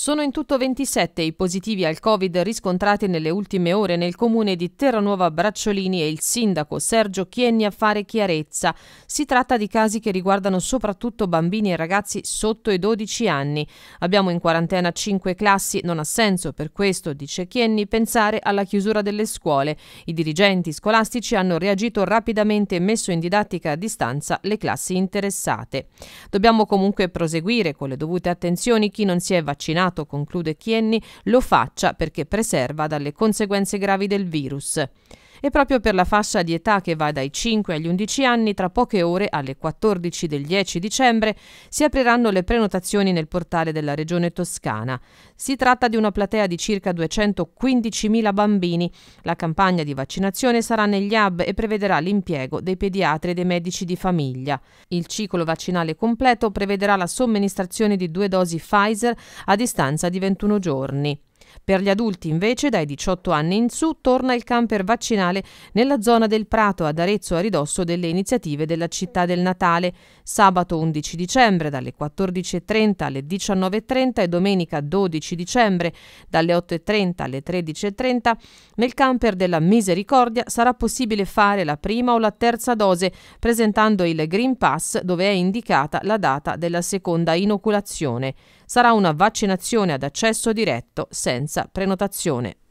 Sono in tutto 27 i positivi al Covid riscontrati nelle ultime ore nel comune di Terranuova Bracciolini e il sindaco Sergio Chienni a fare chiarezza. Si tratta di casi che riguardano soprattutto bambini e ragazzi sotto i 12 anni. Abbiamo in quarantena 5 classi, non ha senso per questo, dice Chienni, pensare alla chiusura delle scuole. I dirigenti scolastici hanno reagito rapidamente e messo in didattica a distanza le classi interessate. Dobbiamo comunque proseguire con le dovute attenzioni chi non si è vaccinato Senato, conclude Chienni, lo faccia perché preserva dalle conseguenze gravi del virus. E proprio per la fascia di età che va dai 5 agli 11 anni, tra poche ore, alle 14 del 10 dicembre, si apriranno le prenotazioni nel portale della Regione Toscana. Si tratta di una platea di circa 215.000 bambini. La campagna di vaccinazione sarà negli hub e prevederà l'impiego dei pediatri e dei medici di famiglia. Il ciclo vaccinale completo prevederà la somministrazione di due dosi Pfizer a distanza di 21 giorni. Per gli adulti invece dai 18 anni in su torna il camper vaccinale nella zona del Prato ad Arezzo a ridosso delle iniziative della città del Natale. Sabato 11 dicembre dalle 14.30 alle 19.30 e domenica 12 dicembre dalle 8.30 alle 13.30 nel camper della Misericordia sarà possibile fare la prima o la terza dose presentando il Green Pass dove è indicata la data della seconda inoculazione sarà una vaccinazione ad accesso diretto senza prenotazione.